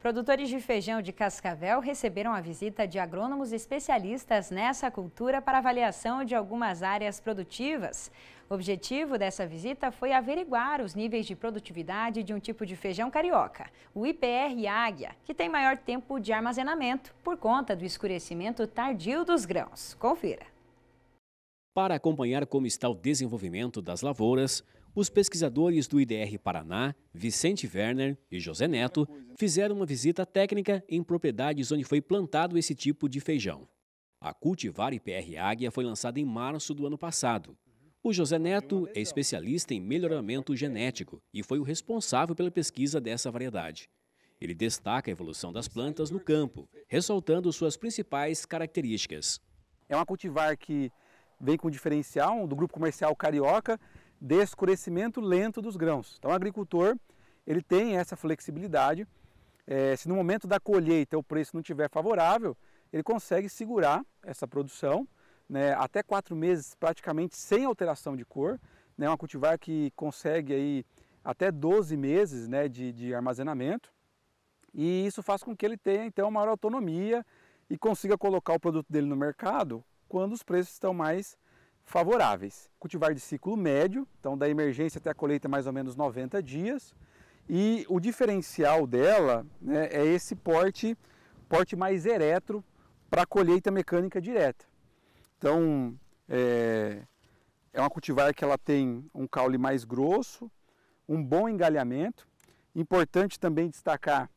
Produtores de feijão de Cascavel receberam a visita de agrônomos especialistas nessa cultura para avaliação de algumas áreas produtivas. O objetivo dessa visita foi averiguar os níveis de produtividade de um tipo de feijão carioca, o IPR Águia, que tem maior tempo de armazenamento por conta do escurecimento tardio dos grãos. Confira. Para acompanhar como está o desenvolvimento das lavouras, os pesquisadores do IDR Paraná, Vicente Werner e José Neto, fizeram uma visita técnica em propriedades onde foi plantado esse tipo de feijão. A cultivar IPR Águia foi lançada em março do ano passado. O José Neto é especialista em melhoramento genético e foi o responsável pela pesquisa dessa variedade. Ele destaca a evolução das plantas no campo, ressaltando suas principais características. É uma cultivar que vem com diferencial do grupo comercial carioca de escurecimento lento dos grãos. Então, o agricultor ele tem essa flexibilidade. É, se no momento da colheita o preço não estiver favorável, ele consegue segurar essa produção né, até quatro meses praticamente sem alteração de cor. É né, uma cultivar que consegue aí até 12 meses né, de, de armazenamento. E isso faz com que ele tenha então maior autonomia e consiga colocar o produto dele no mercado quando os preços estão mais favoráveis. Cultivar de ciclo médio, então da emergência até a colheita é mais ou menos 90 dias. E o diferencial dela né, é esse porte, porte mais eretro para colheita mecânica direta. Então é, é uma cultivar que ela tem um caule mais grosso, um bom engalhamento. Importante também destacar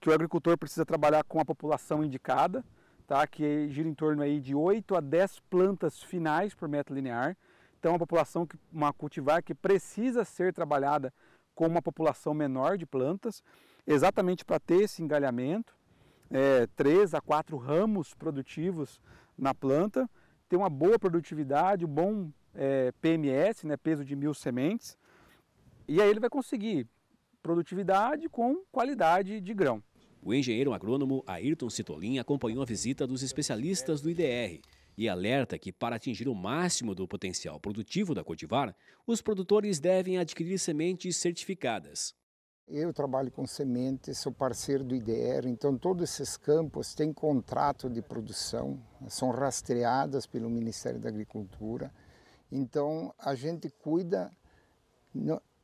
que o agricultor precisa trabalhar com a população indicada, tá? que gira em torno aí de 8 a 10 plantas finais por metro linear. Então, uma população, que, uma cultivar que precisa ser trabalhada com uma população menor de plantas, exatamente para ter esse engalhamento, é, 3 a 4 ramos produtivos na planta, ter uma boa produtividade, um bom é, PMS, né, peso de mil sementes, e aí ele vai conseguir produtividade com qualidade de grão. O engenheiro agrônomo Ayrton Citolin acompanhou a visita dos especialistas do IDR e alerta que, para atingir o máximo do potencial produtivo da cultivar, os produtores devem adquirir sementes certificadas. Eu trabalho com sementes, sou parceiro do IDR, então todos esses campos têm contrato de produção, são rastreadas pelo Ministério da Agricultura. Então a gente cuida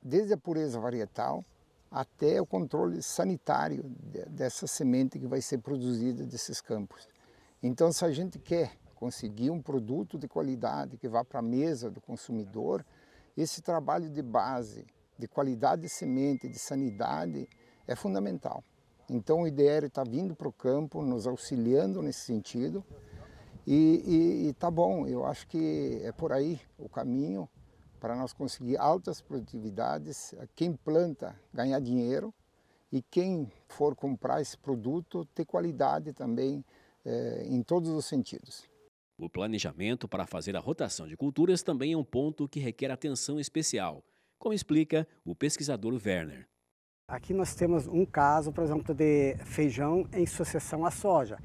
desde a pureza varietal, até o controle sanitário dessa semente que vai ser produzida desses campos. Então, se a gente quer conseguir um produto de qualidade que vá para a mesa do consumidor, esse trabalho de base, de qualidade de semente, de sanidade, é fundamental. Então, o IDR está vindo para o campo, nos auxiliando nesse sentido. E, e, e tá bom, eu acho que é por aí o caminho para nós conseguir altas produtividades, quem planta ganhar dinheiro e quem for comprar esse produto ter qualidade também eh, em todos os sentidos. O planejamento para fazer a rotação de culturas também é um ponto que requer atenção especial, como explica o pesquisador Werner. Aqui nós temos um caso, por exemplo, de feijão em sucessão à soja.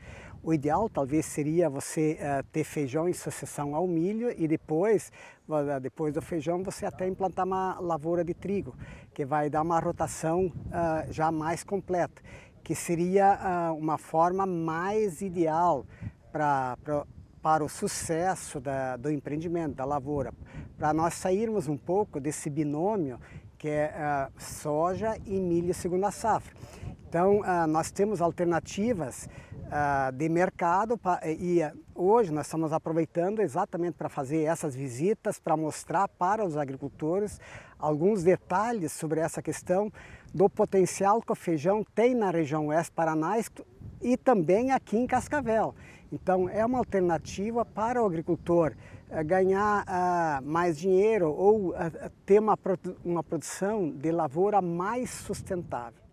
O ideal talvez seria você uh, ter feijão em sucessão ao milho e depois, depois do feijão, você até implantar uma lavoura de trigo, que vai dar uma rotação uh, já mais completa, que seria uh, uma forma mais ideal para para o sucesso da, do empreendimento, da lavoura, para nós sairmos um pouco desse binômio que é ah, soja e milho segunda safra então, ah, nós temos alternativas ah, de mercado e ah, hoje nós estamos aproveitando exatamente para fazer essas visitas, para mostrar para os agricultores alguns detalhes sobre essa questão do potencial que o feijão tem na região oeste Paraná e também aqui em Cascavel. Então, é uma alternativa para o agricultor ganhar mais dinheiro ou ter uma, uma produção de lavoura mais sustentável.